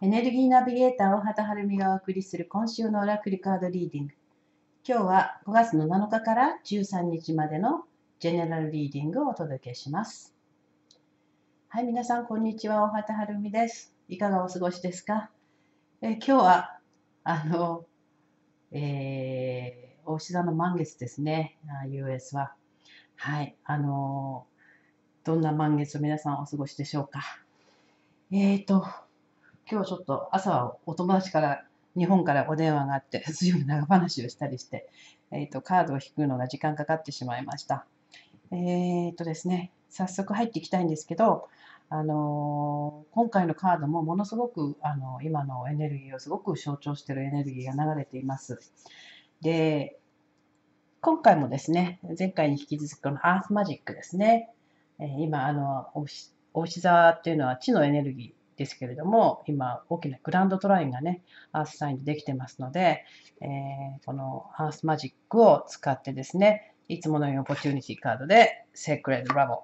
エネルギーナビゲーターを畑晴美がお送りする今週のオラクルカードリーディング。今日は5月の7日から13日までのジェネラルリーディングをお届けします。はい、皆さんこんにちは。大畑晴美です。いかがお過ごしですかえ今日は、あの、えー、お牛座の満月ですね。US は。はい、あの、どんな満月を皆さんお過ごしでしょうか。えっ、ー、と、今日ちょっと朝お友達から日本からお電話があって随分 長話をしたりして、えーと、カードを引くのが時間かかってしまいました。えー、とですね早速入っていきたいんですけど、あのー、今回のカードもものすごく、あのー、今のエネルギーをすごく象徴しているエネルギーが流れています。で今回もですね前回に引き続くこのアースマジックですね、えー、今あのおうし座っていうのは地のエネルギーですけれども、今、大きなグランドトラインがね、アースサインでできてますので、えー、このアースマジックを使ってですね、いつものようにオポチュニティカードで、セクレッドラボ。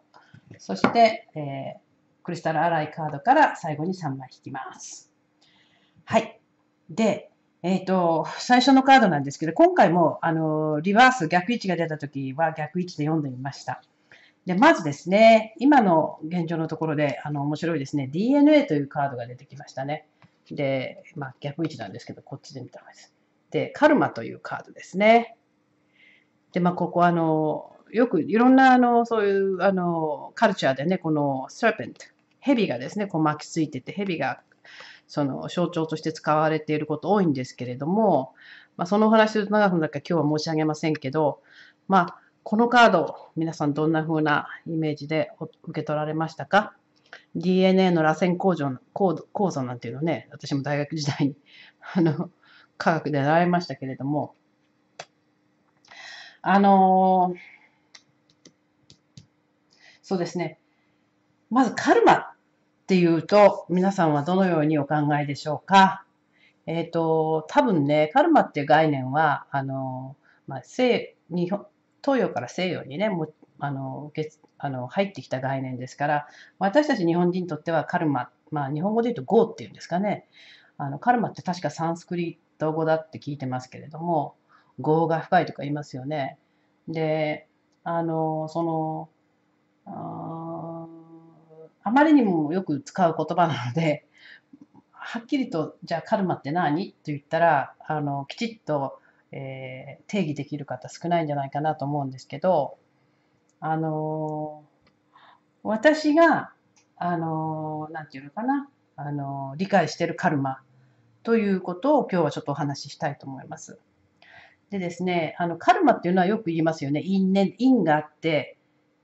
そして、えー、クリスタルアライカードから最後に3枚引きます。はい。で、えっ、ー、と、最初のカードなんですけど、今回も、あの、リバース逆位置が出た時は逆位置で読んでみました。で、まずですね、今の現状のところで、あの、面白いですね、DNA というカードが出てきましたね。で、まあ、逆位置なんですけど、こっちで見た方がいいです。で、カルマというカードですね。で、まあ、ここ、あの、よくいろんな、あの、そういう、あの、カルチャーでね、この、サーペント、蛇がですね、こう巻きついてて、蛇が、その、象徴として使われていること多いんですけれども、まあ、そのお話を長くなるか今日は申し上げませんけど、まあ、このカード、皆さんどんな風なイメージで受け取られましたか ?DNA の螺旋構造構造なんていうのね、私も大学時代に、あの、科学で習いましたけれども、あのそうですね。まずカルマっていうと、皆さんはどのようにお考えでしょうかえっ、ー、と、多分ね、カルマっていう概念は、あのまあ、西、日本、東洋から西洋にねもあのあの入ってきた概念ですから私たち日本人にとってはカルマ、まあ、日本語で言うとゴーっていうんですかねあのカルマって確かサンスクリット語だって聞いてますけれども業が深いとか言いますよね。であのそのああまりにもよく使う言葉なのではっきりとじゃあカルマって何と言ったらあのきちっとえー、定義できる方少ないんじゃないかなと思うんですけど、あのー、私が、あのー、なんていうのかな、あのー、理解しているカルマということを今日はちょっとお話ししたいと思います。でですね、あの、カルマっていうのはよく言いますよね。因ね、因があって、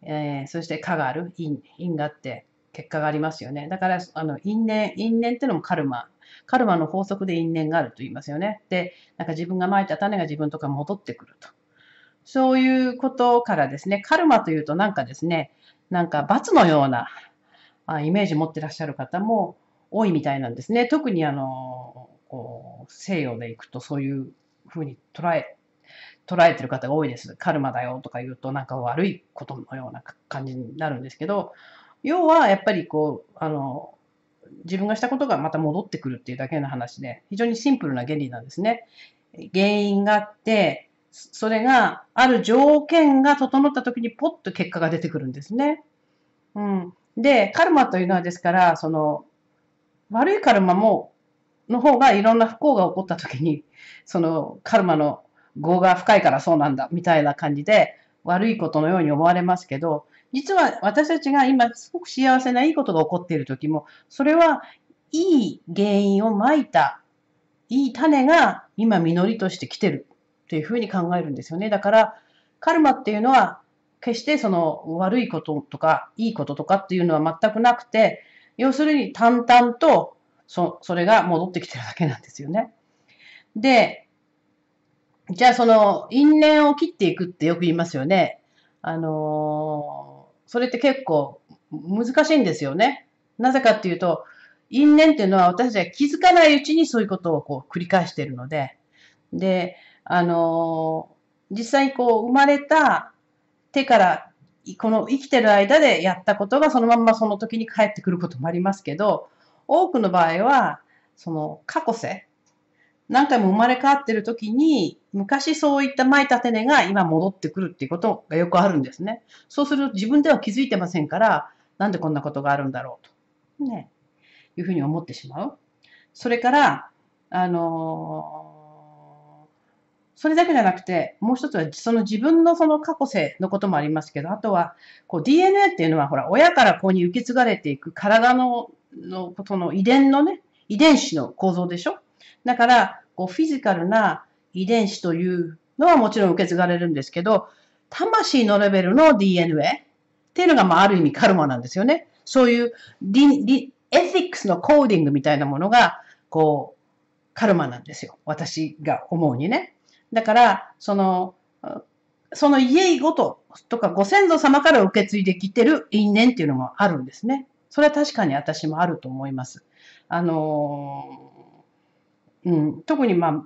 えー、そして果がある、因、因があって、結果がありますよね。だから、あの、因縁、因縁っていうのもカルマカルマの法則で因縁があると言いますよね。で、なんか自分がまいた種が自分とか戻ってくると。そういうことからですね、カルマというとなんかですね、なんか罰のようなあイメージ持ってらっしゃる方も多いみたいなんですね。特にあの、こう、西洋でいくとそういうふうに捉え、捉えてる方が多いです。カルマだよとか言うとなんか悪いことのような感じになるんですけど、要はやっぱりこう、あの、自分がしたことがまた戻ってくるっていうだけの話で、非常にシンプルな原理なんですね。原因があって、それがある条件が整った時にポッと結果が出てくるんですね。うん。で、カルマというのはですから、その、悪いカルマも、の方がいろんな不幸が起こった時に、そのカルマの業が深いからそうなんだ、みたいな感じで、悪いことのように思われますけど、実は私たちが今すごく幸せないいことが起こっている時も、それはいい原因をまいた、いい種が今実りとして来てるというふうに考えるんですよね。だから、カルマっていうのは決してその悪いこととかいいこととかっていうのは全くなくて、要するに淡々とそそれが戻ってきてるだけなんですよね。で、じゃあその因縁を切っていくってよく言いますよね。あのーそれって結構難しいんですよね。なぜかっていうと、因縁っていうのは私たちは気づかないうちにそういうことをこう繰り返しているので、で、あのー、実際こう生まれた手からこの生きてる間でやったことがそのままその時に返ってくることもありますけど、多くの場合は、その過去性、何回も生まれ変わってる時に、昔そういった巻いた種が今戻ってくるっていうことがよくあるんですね。そうすると自分では気づいてませんから、なんでこんなことがあるんだろうと。ね。いうふうに思ってしまう。それから、あのー、それだけじゃなくて、もう一つは、その自分のその過去性のこともありますけど、あとは、こう DNA っていうのは、ほら、親から子に受け継がれていく体の、のことの遺伝のね、遺伝子の構造でしょだから、こうフィジカルな遺伝子というのはもちろん受け継がれるんですけど、魂のレベルの DNA っていうのが、まあ、ある意味カルマなんですよね。そういうリリエティックスのコーディングみたいなものが、こう、カルマなんですよ。私が思うにね。だから、その、その家ごととかご先祖様から受け継いできてる因縁っていうのもあるんですね。それは確かに私もあると思います。あのーうん、特にまあ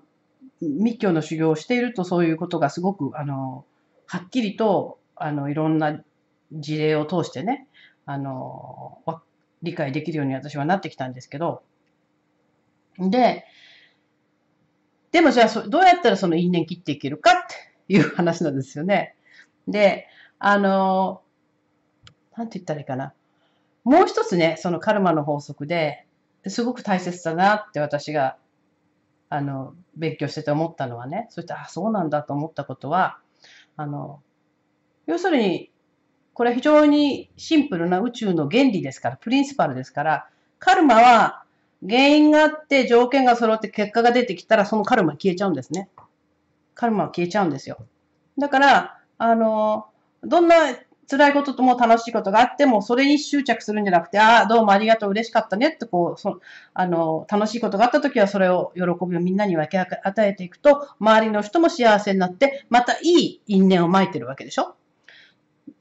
密教の修行をしているとそういうことがすごくあのはっきりとあのいろんな事例を通してねあの理解できるように私はなってきたんですけどででもじゃあどうやったらその因縁切っていけるかっていう話なんですよね。であのなんて言ったらいいかなもう一つねそのカルマの法則ですごく大切だなって私があの勉強してて思ったのはねそしてあそうなんだと思ったことはあの要するにこれは非常にシンプルな宇宙の原理ですからプリンシパルですからカルマは原因があって条件が揃って結果が出てきたらそのカルマ消えちゃうんですね。カルマは消えちゃうんですよ。だから、あの、どんな辛いこととも楽しいことがあっても、それに執着するんじゃなくて、ああ、どうもありがとう、嬉しかったねって、こう、そあの、楽しいことがあった時は、それを、喜びをみんなに分け与えていくと、周りの人も幸せになって、またいい因縁をまいてるわけでしょ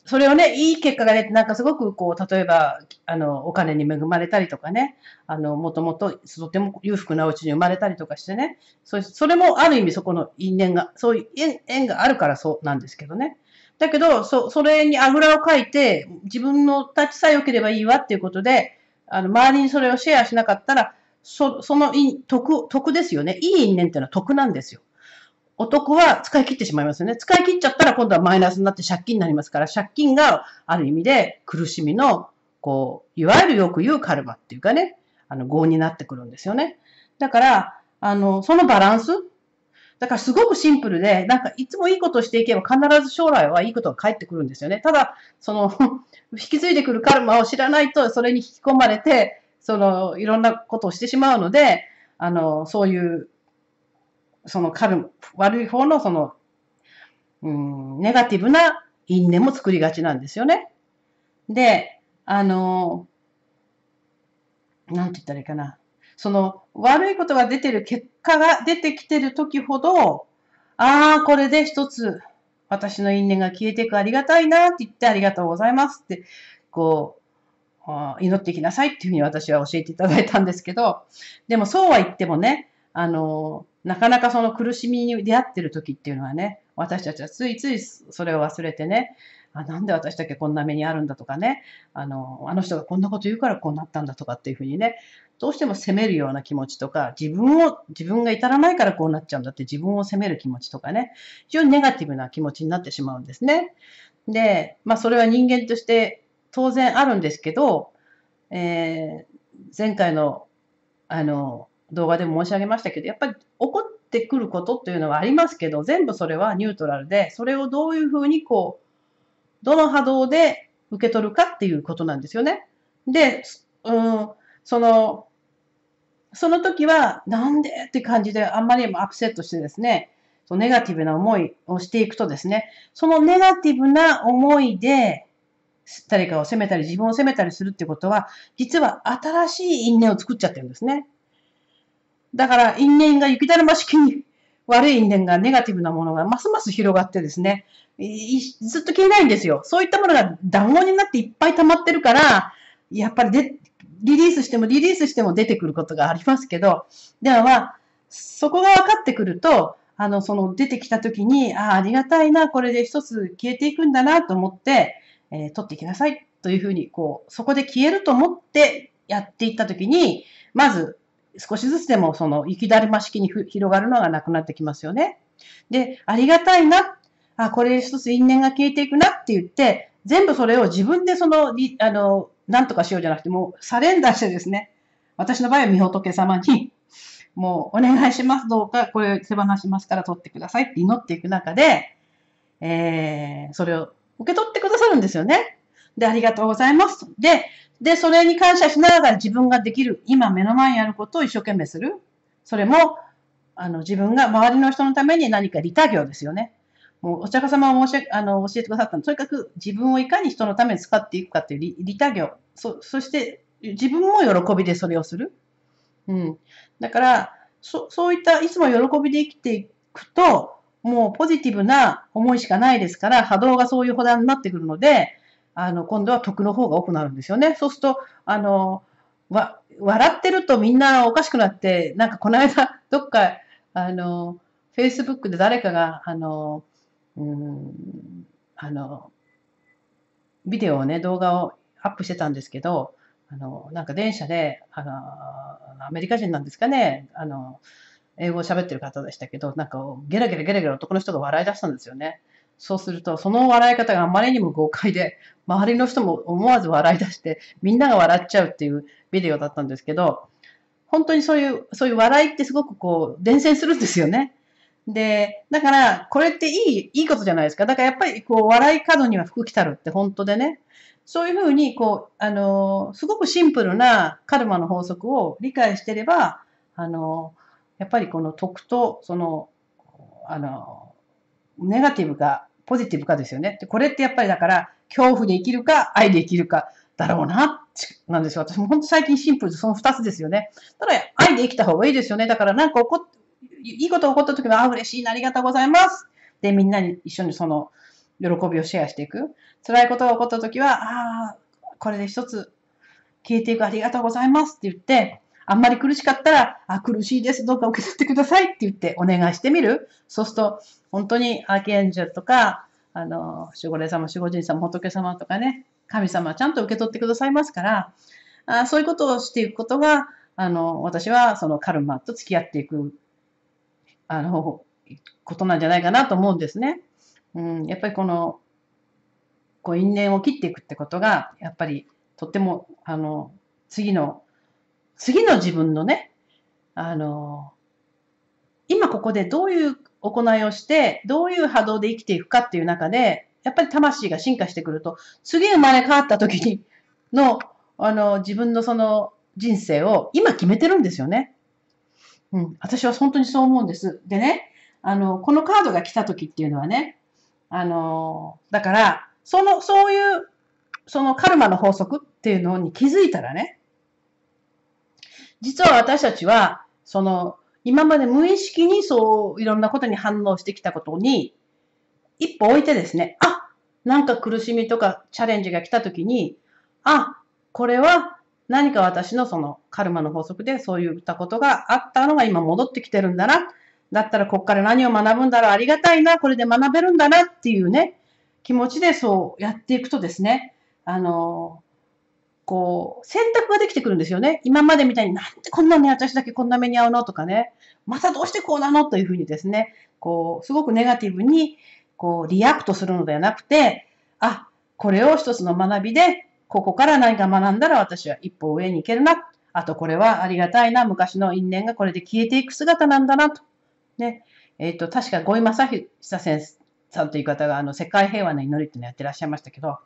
それをね、いい結果が出て、なんかすごくこう、例えば、あの、お金に恵まれたりとかね、あの、もともと、とても裕福なうちに生まれたりとかしてね、そそれもある意味そこの因縁が、そういう縁があるからそうなんですけどね。だけど、そ、それにあぐらをかいて、自分の立ちさえ良ければいいわっていうことで、あの、周りにそれをシェアしなかったら、そ、その得、得ですよね。いい因縁っていうのは得なんですよ。男は使い切ってしまいますよね。使い切っちゃったら今度はマイナスになって借金になりますから、借金がある意味で苦しみの、こう、いわゆるよく言うカルマっていうかね、あの、業になってくるんですよね。だから、あの、そのバランス、だからすごくシンプルで、なんかいつもいいことをしていけば必ず将来はいいことが返ってくるんですよね。ただ、その 引き継いでくるカルマを知らないと、それに引き込まれて、そのいろんなことをしてしまうので、あの、そういう、そのカルマ、悪い方のその、うん、ネガティブな因縁も作りがちなんですよね。で、あの、なんて言ったらいいかな。その悪いことが出てる結果が出てきてる時ほど、ああ、これで一つ私の因縁が消えていくありがたいなって言ってありがとうございますって、こう、祈っていきなさいっていうふうに私は教えていただいたんですけど、でもそうは言ってもね、あの、なかなかその苦しみに出会ってる時っていうのはね、私たちはついついそれを忘れてね、あなんで私だけこんな目にあるんだとかねあのあの人がこんなこと言うからこうなったんだとかっていうふうにねどうしても責めるような気持ちとか自分を自分が至らないからこうなっちゃうんだって自分を責める気持ちとかね非常にネガティブな気持ちになってしまうんですね。でまあそれは人間として当然あるんですけど、えー、前回のあの動画でも申し上げましたけどやっぱり怒ってくることっていうのはありますけど全部それはニュートラルでそれをどういうふうにこうどの波動で受け取るかっていうことなんですよね。で、うん、その、その時は、なんでって感じで、あんまりアップセットしてですね、そのネガティブな思いをしていくとですね、そのネガティブな思いで、誰かを責めたり、自分を責めたりするってことは、実は新しい因縁を作っちゃってるんですね。だから、因縁が雪だるま式に悪い因縁が、ネガティブなものがますます広がってですね、ずっと消えないんですよ。そういったものが暖房になっていっぱい溜まってるから、やっぱりでリリースしてもリリースしても出てくることがありますけど、では、まあ、そこが分かってくると、あの、その出てきた時に、ああ、ありがたいな、これで一つ消えていくんだなと思って、えー、取っていきなさいというふうに、こう、そこで消えると思ってやっていった時に、まず少しずつでもその雪だるま式に広がるのがなくなってきますよね。で、ありがたいな、あ、これ一つ因縁が消えていくなって言って、全部それを自分でその、あの、なんとかしようじゃなくて、もうサレンダーしてですね、私の場合は御仏様に、もうお願いします、どうかこれ手放しますから取ってくださいって祈っていく中で、えー、それを受け取ってくださるんですよね。で、ありがとうございます。で、で、それに感謝しながら自分ができる、今目の前にあることを一生懸命する。それも、あの、自分が周りの人のために何か利他業ですよね。もうお釈迦様は申しあの教えてくださったのとにかく自分をいかに人のために使っていくかっていう利他業そそして自分も喜びでそれをする、うん、だからそそういったいつも喜びで生きていくともうポジティブな思いしかないですから波動がそういう補どになってくるのであの、今度は得の方が多くなるんですよね。そうすると、あの、わ、笑ってるとみんなおかしくなって、なんかこの間、どっか、あの、Facebook で誰かが、あの、うん、あの、ビデオをね、動画をアップしてたんですけど、あの、なんか電車で、あの、アメリカ人なんですかね、あの、英語を喋ってる方でしたけど、なんかゲラゲラゲラゲラ男の人が笑い出したんですよね。そうすると、その笑い方があまりにも豪快で、周りの人も思わず笑い出して、みんなが笑っちゃうっていうビデオだったんですけど、本当にそういう、そういう笑いってすごくこう、伝染するんですよね。で、だから、これっていい、いいことじゃないですか。だからやっぱり、こう、笑い角には服来たるって本当でね。そういうふうに、こう、あのすごくシンプルなカルマの法則を理解してれば、あのやっぱりこの徳と、その、あのネガティブがポジティブかですよね。で、これってやっぱりだから、恐怖で生きるか、愛で生きるか、だろうな、なんですよ。私も本当最近シンプルでその2つですよね。ただ、愛で生きた方がいいですよね。だからなんか起こいいこと起こった時は、あ、嬉しいな、ありがとうございます。で、みんなに一緒にその、喜びをシェアしていく。辛いことが起こった時は、ああ、これで一つ消えていく、ありがとうございますって言って、あんまり苦しかったら、あ、苦しいです、どうか受け取ってくださいって言ってお願いしてみる。そうすると、本当にアーキエンジェルとか、あの、守護霊様、守護神様、仏様とかね、神様ちゃんと受け取ってくださいますから、あそういうことをしていくことが、あの、私はそのカルマと付き合っていく、あの、ことなんじゃないかなと思うんですね。うん、やっぱりこの、こう因縁を切っていくってことが、やっぱりとっても、あの、次の、次の自分のね、あの、今ここでどういう行いをして、どういう波動で生きていくかっていう中で、やっぱり魂が進化してくると、次生まれ変わった時にの、あの、自分のその人生を今決めてるんですよね。うん。私は本当にそう思うんです。でね、あの、このカードが来た時っていうのはね、あの、だから、その、そういう、そのカルマの法則っていうのに気づいたらね、実は私たちは、その、今まで無意識にそういろんなことに反応してきたことに、一歩置いてですね、あなんか苦しみとかチャレンジが来た時に、あこれは何か私のそのカルマの法則でそういったことがあったのが今戻ってきてるんだな。だったらこっから何を学ぶんだろう。ありがたいな。これで学べるんだなっていうね、気持ちでそうやっていくとですね、あの、こう、選択ができてくるんですよね。今までみたいになんでこんなに私だけこんな目に遭うのとかね。またどうしてこうなのというふうにですね、こう、すごくネガティブに、こう、リアクトするのではなくて、あ、これを一つの学びで、ここから何か学んだら私は一歩上に行けるな。あとこれはありがたいな。昔の因縁がこれで消えていく姿なんだなと。ね。えっ、ー、と、確か、ゴイマサヒサ先生さんという方があの世界平和の祈りっていうのをやってらっしゃいましたけど、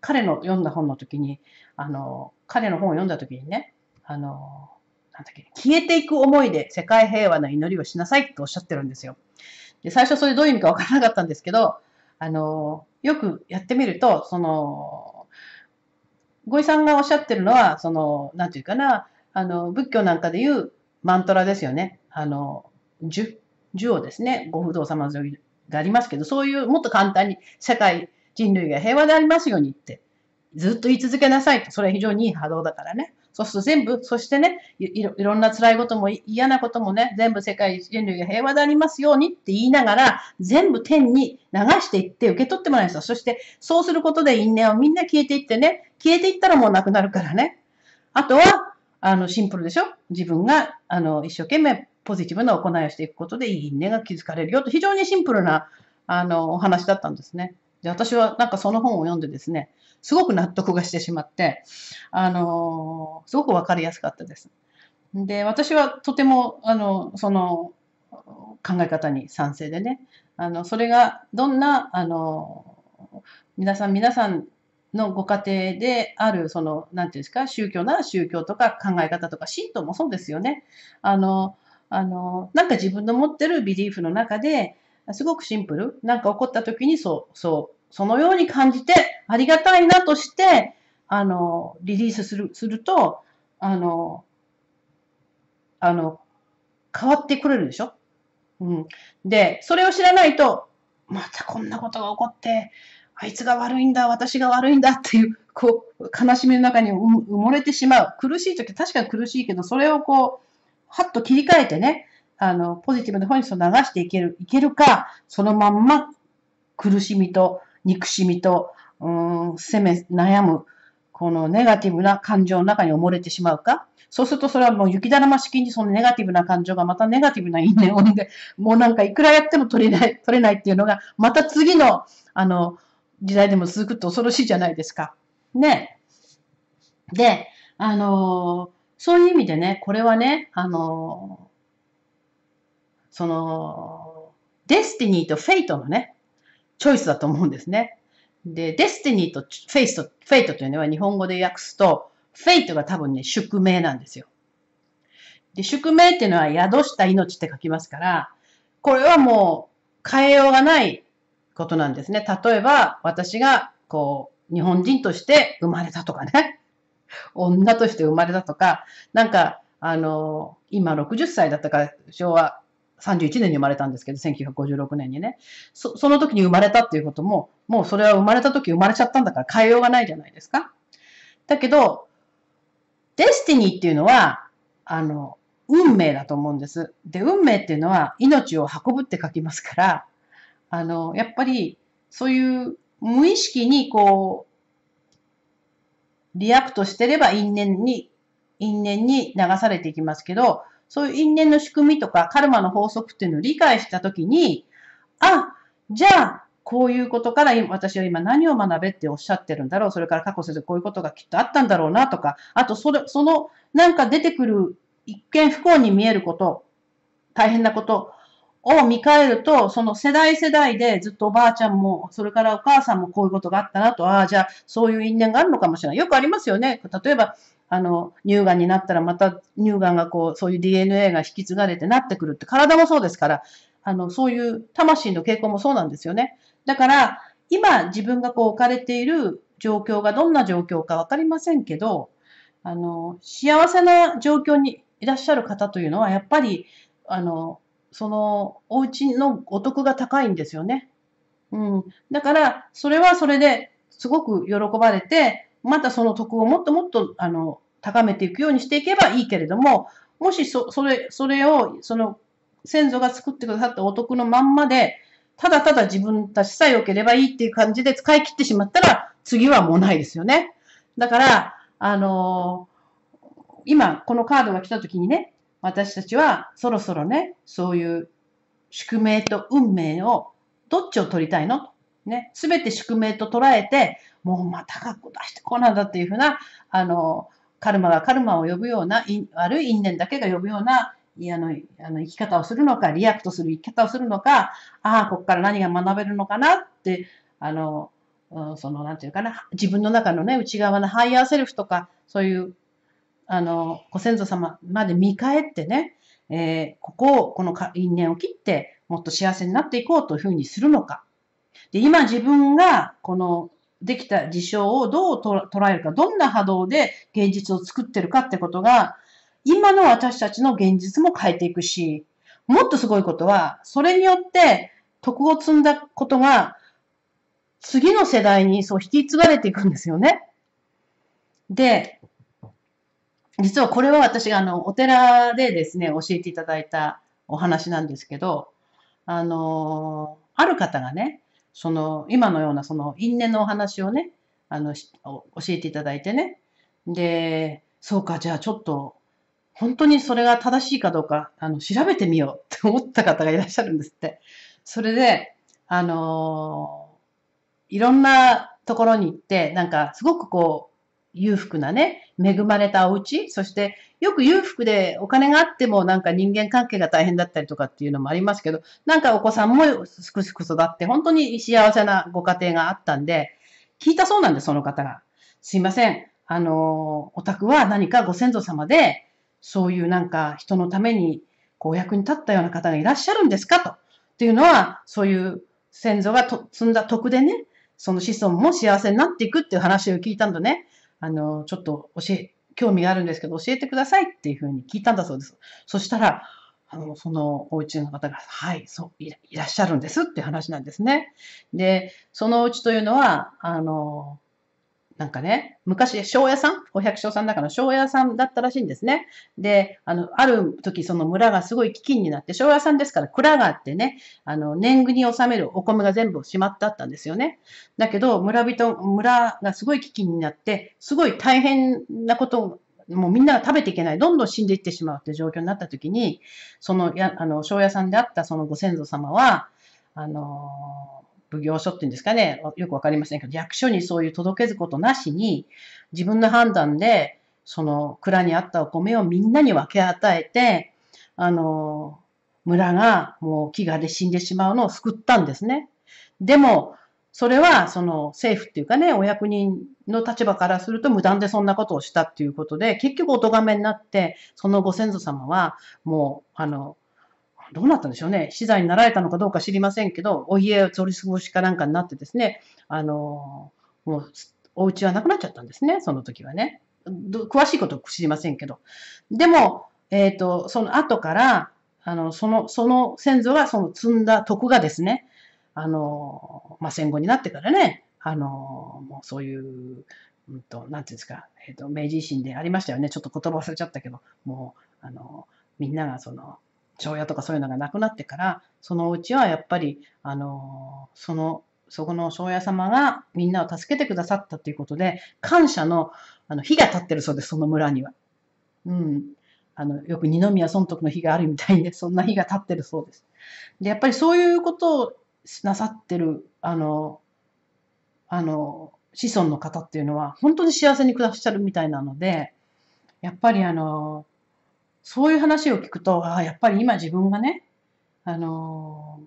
彼の読んだ本の時に、あの、彼の本を読んだ時にね、あの、なんだっけ、消えていく思いで世界平和の祈りをしなさいっておっしゃってるんですよ。で、最初それどういう意味かわからなかったんですけど、あの、よくやってみると、その、ごいさんがおっしゃってるのは、その、何て言うかな、あの、仏教なんかで言うマントラですよね。あの、十、をですね、ご不動様がありますけど、そういうもっと簡単に世界、人類が平和でありますようにってずっと言い続けなさいと。それは非常にいい波動だからね。そうすると全部、そしてね、いろんな辛いことも嫌なこともね、全部世界人類が平和でありますようにって言いながら、全部天に流していって受け取ってもらいました。そして、そうすることで因縁をみんな消えていってね、消えていったらもうなくなるからね。あとは、あの、シンプルでしょ自分が、あの、一生懸命ポジティブな行いをしていくことでいいねが築かれるよと非常にシンプルなあのお話だったんですね。で私はなんかその本を読んでですねすごく納得がしてしまってあのすごく分かりやすかったです。で私はとてもあのその考え方に賛成でねあのそれがどんなあの皆さん皆さんのご家庭であるその何て言うんですか宗教なら宗教とか考え方とか信徒もそうですよね。あのあの、なんか自分の持ってるビリーフの中で、すごくシンプル。なんか起こった時に、そう、そう、そのように感じて、ありがたいなとして、あの、リリースする、すると、あの、あの、変わってくれるでしょうん。で、それを知らないと、またこんなことが起こって、あいつが悪いんだ、私が悪いんだっていう、こう、悲しみの中に埋もれてしまう。苦しい時確かに苦しいけど、それをこう、はっと切り替えてね、あの、ポジティブな方に流していける、いけるか、そのまんま苦しみと憎しみと、うん、責め、悩む、このネガティブな感情の中に溺れてしまうか。そうするとそれはもう雪だるま式にそのネガティブな感情がまたネガティブな因縁を生んで、もうなんかいくらやっても取れない、取れないっていうのが、また次の、あの、時代でも続くと恐ろしいじゃないですか。ね。で、あのそういう意味でね、これはね、あの、その、デスティニーとフェイトのね、チョイスだと思うんですね。で、デスティニーとフェイスと、フェイトというのは日本語で訳すと、フェイトが多分ね、宿命なんですよ。で、宿命っていうのは宿した命って書きますから、これはもう変えようがないことなんですね。例えば、私がこう、日本人として生まれたとかね。女として生まれたとか、なんか、あの、今60歳だったから、昭和31年に生まれたんですけど、1956年にね。そ、その時に生まれたっていうことも、もうそれは生まれた時生まれちゃったんだから変えようがないじゃないですか。だけど、デスティニーっていうのは、あの、運命だと思うんです。で、運命っていうのは命を運ぶって書きますから、あの、やっぱりそういう無意識にこう、リアクトしてれば因縁に、因縁に流されていきますけど、そういう因縁の仕組みとかカルマの法則っていうのを理解したときに、あ、じゃあ、こういうことから私は今何を学べっておっしゃってるんだろう。それから過去せずこういうことがきっとあったんだろうなとか、あとそれ、そのなんか出てくる一見不幸に見えること、大変なこと、を見返ると、その世代世代でずっとおばあちゃんも、それからお母さんもこういうことがあったなと、ああ、じゃあそういう因縁があるのかもしれない。よくありますよね。例えば、あの、乳がんになったらまた乳がんがこう、そういう DNA が引き継がれてなってくるって、体もそうですから、あの、そういう魂の傾向もそうなんですよね。だから、今自分がこう置かれている状況がどんな状況かわかりませんけど、あの、幸せな状況にいらっしゃる方というのは、やっぱり、あの、その、お家のお得が高いんですよね。うん。だから、それはそれですごく喜ばれて、またその得をもっともっと、あの、高めていくようにしていけばいいけれども、もしそ、それ、それを、その、先祖が作ってくださったお得のまんまで、ただただ自分たちさえ良ければいいっていう感じで使い切ってしまったら、次はもうないですよね。だから、あのー、今、このカードが来た時にね、私たちはそろそろね、そういう宿命と運命を、どっちを取りたいのね、すべて宿命と捉えて、もうまた学校出してこなんだっていうふうな、あの、カルマがカルマを呼ぶような、悪い因縁だけが呼ぶような、いやの、あの、生き方をするのか、リアクトする生き方をするのか、ああ、ここから何が学べるのかなって、あの、その、なんていうかな、自分の中のね、内側のハイヤーセルフとか、そういうあの、ご先祖様まで見返ってね、えー、ここを、この因縁を切って、もっと幸せになっていこうというふうにするのか。で、今自分が、この、できた事象をどう捉えるか、どんな波動で現実を作ってるかってことが、今の私たちの現実も変えていくし、もっとすごいことは、それによって徳を積んだことが、次の世代にそう引き継がれていくんですよね。で、実はこれは私があのお寺でですね、教えていただいたお話なんですけど、あの、ある方がね、その今のようなその因縁のお話をね、あの教えていただいてね、で、そうか、じゃあちょっと本当にそれが正しいかどうかあの調べてみようって思った方がいらっしゃるんですって。それで、あのいろんなところに行って、なんかすごくこう、裕福なね、恵まれたお家そしてよく裕福でお金があってもなんか人間関係が大変だったりとかっていうのもありますけど、なんかお子さんもすくすく育って本当に幸せなご家庭があったんで、聞いたそうなんです、その方が。すいません。あの、お宅は何かご先祖様で、そういうなんか人のためにこうお役に立ったような方がいらっしゃるんですかと。っていうのは、そういう先祖が積んだ徳でね、その子孫も幸せになっていくっていう話を聞いたんだね。あの、ちょっと教え、興味があるんですけど、教えてくださいっていうふうに聞いたんだそうです。そしたら、あの、そのお家の方が、はい、そういら、いらっしゃるんですって話なんですね。で、そのお家というのは、あの、なんかね、昔、庄屋さんお百姓さんだから庄屋さんだったらしいんですね。で、あの、ある時その村がすごい飢饉になって、庄屋さんですから蔵があってね、あの、年貢に納めるお米が全部しまってあったんですよね。だけど、村人、村がすごい飢饉になって、すごい大変なことをもうみんなが食べていけない、どんどん死んでいってしまうという状況になった時に、その、やあの、庄屋さんであったそのご先祖様は、あのー奉行所っていうんですかね、よくわかりませんけど、役所にそういう届けずことなしに、自分の判断で、その蔵にあったお米をみんなに分け与えて、あの、村がもう飢餓で死んでしまうのを救ったんですね。でも、それはその政府っていうかね、お役人の立場からすると無断でそんなことをしたっていうことで、結局お咎めになって、そのご先祖様はもう、あの、どうなったんでしょうね。資材になられたのかどうか知りませんけど、お家を取り過ごしかなんかになってですね、あの、もう、お家はなくなっちゃったんですね、その時はね。詳しいこと知りませんけど。でも、えっ、ー、と、その後から、あの、その、その先祖がその積んだ徳がですね、あの、まあ、戦後になってからね、あの、もうそういう、うんと、なんていうんですか、えっ、ー、と、明治維新でありましたよね。ちょっと言葉忘れちゃったけど、もう、あの、みんながその、町屋とかそういうのがなくなってから、そのうちはやっぱり、あのその、そこの庄屋様がみんなを助けてくださったということで、感謝の、あの、火が立ってるそうです、その村には。うん。あの、よく二宮尊徳の火があるみたいにそんな火が立ってるそうです。で、やっぱりそういうことをなさってる、あの、あの、子孫の方っていうのは、本当に幸せに暮らしてるみたいなので、やっぱりあの、そういう話を聞くと、ああ、やっぱり今自分がね、あの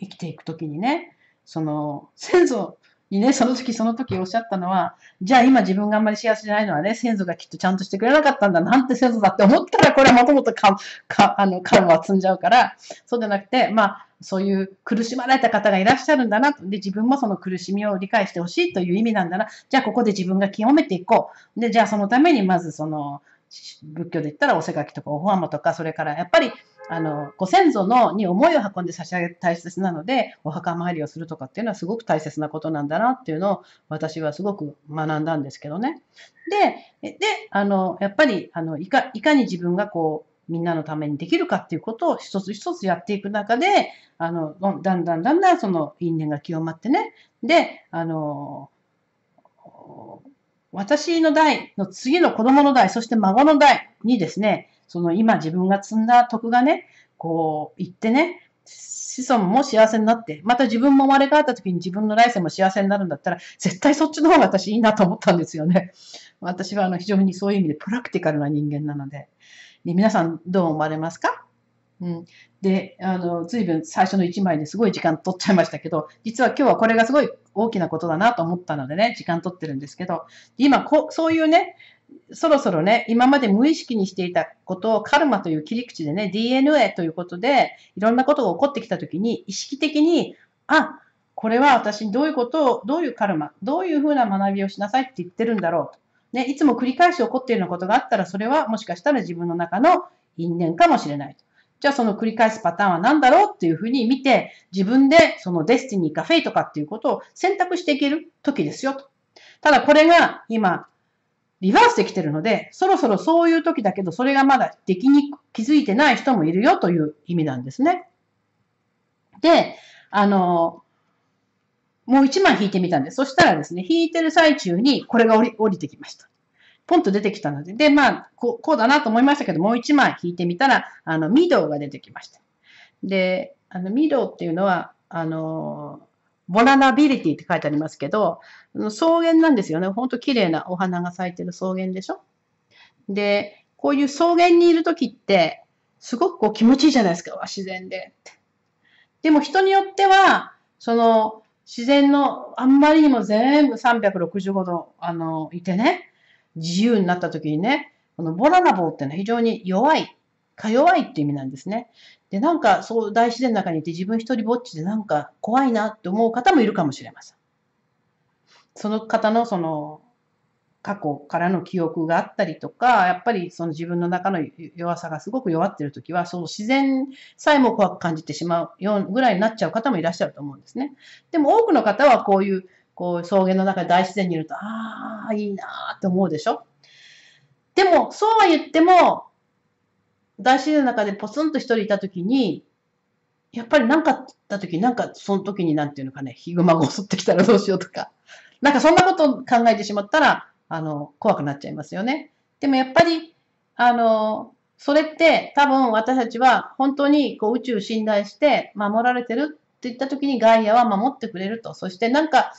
ー、生きていくときにね、その、先祖にね、その時その時おっしゃったのは、じゃあ今自分があんまり幸せじゃないのはね、先祖がきっとちゃんとしてくれなかったんだ、なんて先祖だって思ったら、これはもともとか、か、あの、感は積んじゃうから、そうじゃなくて、まあ、そういう苦しまれた方がいらっしゃるんだな、で、自分もその苦しみを理解してほしいという意味なんだな、じゃあここで自分が清めていこう。で、じゃあそのためにまずその、仏教で言ったらおせがきとかおほあまとか、それからやっぱり、あの、ご先祖のに思いを運んで差し上げる大切なので、お墓参りをするとかっていうのはすごく大切なことなんだなっていうのを私はすごく学んだんですけどね。で、で、あの、やっぱり、あの、いか、いかに自分がこう、みんなのためにできるかっていうことを一つ一つやっていく中で、あの、だんだんだんだんその因縁が清まってね、で、あの、私の代の次の子供の代、そして孫の代にですね、その今自分が積んだ徳がね、こう、行ってね、子孫も幸せになって、また自分も生まれ変わった時に自分の来世も幸せになるんだったら、絶対そっちの方が私いいなと思ったんですよね。私はあの非常にそういう意味でプラクティカルな人間なので。で皆さんどう思われますかうん、であの随分最初の1枚ですごい時間取っちゃいましたけど実は今日はこれがすごい大きなことだなと思ったのでね、時間取ってるんですけど、今こ、そういうね、そろそろね、今まで無意識にしていたことをカルマという切り口でね、DNA ということで、いろんなことが起こってきたときに、意識的に、あ、これは私にどういうことを、どういうカルマ、どういうふうな学びをしなさいって言ってるんだろうと。ね、いつも繰り返し起こっているようなことがあったら、それはもしかしたら自分の中の因縁かもしれないと。じゃあその繰り返すパターンは何だろうっていうふうに見て、自分でそのデスティニーかフェイとかっていうことを選択していける時ですよと。ただこれが今、リバースできてるので、そろそろそういう時だけど、それがまだできにく、気づいてない人もいるよという意味なんですね。で、あの、もう一枚引いてみたんです。そしたらですね、引いてる最中にこれが降り降りてきました。ポンと出てきたので、で、まあ、こうこうだなと思いましたけど、もう一枚引いてみたら、あの、ミドウが出てきました。で、あの、ミドウっていうのは、あの、ボラナビリティって書いてありますけど、草原なんですよね。ほんと綺麗なお花が咲いてる草原でしょで、こういう草原にいる時って、すごくこう気持ちいいじゃないですか、自然で。でも人によっては、その自然のあんまりにも全部365度、あの、いてね、自由になった時にね、このボラナボーっていうのは非常に弱い、か弱いって意味なんですね。で、なんかそう大自然の中にいて自分一人ぼっちでなんか怖いなって思う方もいるかもしれません。その方のその過去からの記憶があったりとか、やっぱりその自分の中の弱さがすごく弱ってる時は、その自然さえも怖く感じてしまうようぐらいになっちゃう方もいらっしゃると思うんですね。でも多くの方はこういうこう草原の中で大自然にいると、ああ、いいなあって思うでしょでも、そうは言っても、大自然の中でポツンと一人いたときに、やっぱりなんかあった時、なんかその時になんていうのかね、ヒグマが襲ってきたらどうしようとか、なんかそんなことを考えてしまったら、あの、怖くなっちゃいますよね。でもやっぱり、あの、それって多分私たちは本当にこう宇宙信頼して守られてるって言った時にガイアは守ってくれると。そしてなんか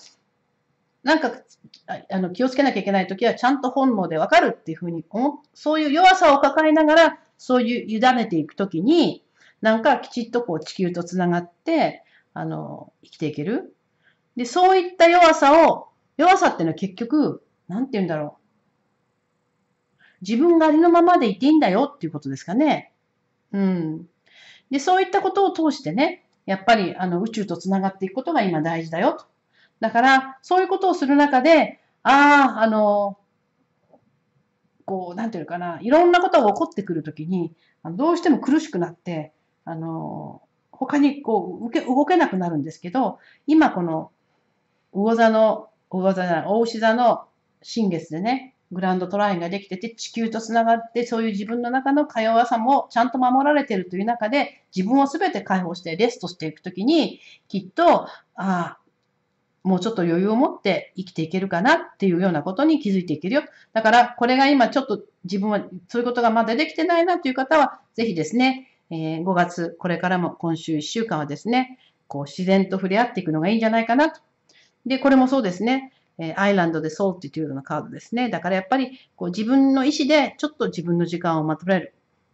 なんか、あの、気をつけなきゃいけないときは、ちゃんと本能でわかるっていうふうにそういう弱さを抱えながら、そういう委ねていくときに、なんかきちっとこう地球とつながって、あの、生きていける。で、そういった弱さを、弱さっていうのは結局、なんて言うんだろう。自分がありのままでいていいんだよっていうことですかね。うん。で、そういったことを通してね、やっぱりあの宇宙とつながっていくことが今大事だよと。だから、そういうことをする中で、ああ、あの、こう、なんていうかな、いろんなことが起こってくるときに、どうしても苦しくなって、あの、他にこう、け、動けなくなるんですけど、今この、魚座の、魚座じゃない、大牛座の新月でね、グランドトラインができてて、地球とつながって、そういう自分の中のか弱さもちゃんと守られてるという中で、自分を全て解放してレストしていくときに、きっと、ああ、もうちょっと余裕を持って生きていけるかなっていうようなことに気づいていけるよ。だから、これが今ちょっと自分はそういうことがまだできてないなという方は、ぜひですね、えー、5月、これからも今週1週間はですね、こう自然と触れ合っていくのがいいんじゃないかなと。で、これもそうですね。えアイランドでソーティというようなカードですね。だからやっぱりこう自分の意思でちょっと自分の時間をまとめる。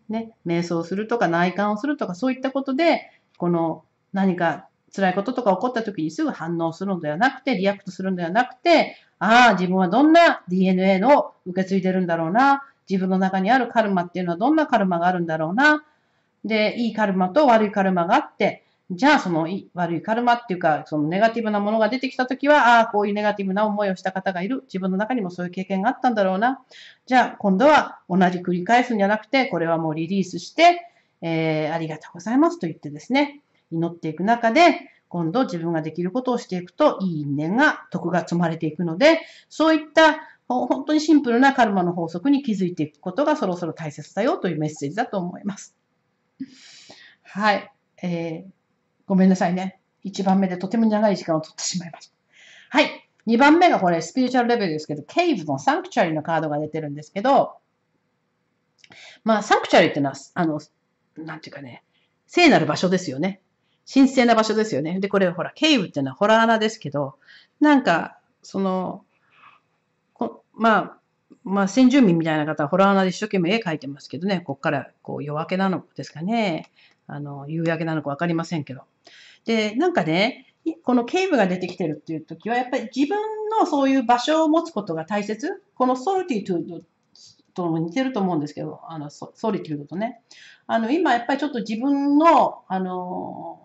ね、瞑想するとか内観をするとかそういったことで、この何か辛いこととか起こった時にすぐ反応するのではなくて、リアクトするのではなくて、ああ、自分はどんな DNA の受け継いでるんだろうな。自分の中にあるカルマっていうのはどんなカルマがあるんだろうな。で、いいカルマと悪いカルマがあって、じゃあその悪いカルマっていうか、そのネガティブなものが出てきた時は、ああ、こういうネガティブな思いをした方がいる。自分の中にもそういう経験があったんだろうな。じゃあ今度は同じ繰り返すんじゃなくて、これはもうリリースして、えー、ありがとうございますと言ってですね、祈っていく中で、今度自分ができることをしていくと、いい因縁が、徳が積まれていくので、そういった本当にシンプルなカルマの法則に気づいていくことがそろそろ大切だよというメッセージだと思います。はい。えー、ごめんなさいね。1番目でとても長い時間を取ってしまいました。はい。2番目がこれ、スピリチュアルレベルですけど、ケイブのサンクチュアリのカードが出てるんですけど、まあ、サンクチュアリってのは、あの、なんていうかね、聖なる場所ですよね。神聖な場所ですよね。で、これほら、ケイブっていうのはホラー穴ですけど、なんか、その、こまあ、まあ、先住民みたいな方はホラー穴で一生懸命絵描いてますけどね、こっからこう夜明けなのですかね、あの、夕焼けなのかわかりませんけど。で、なんかね、このケイブが出てきてるっていう時は、やっぱり自分のそういう場所を持つことが大切。このソルティトゥードとも似てると思うんですけど、あのソソリティードとね。あの、今やっぱりちょっと自分の、あの、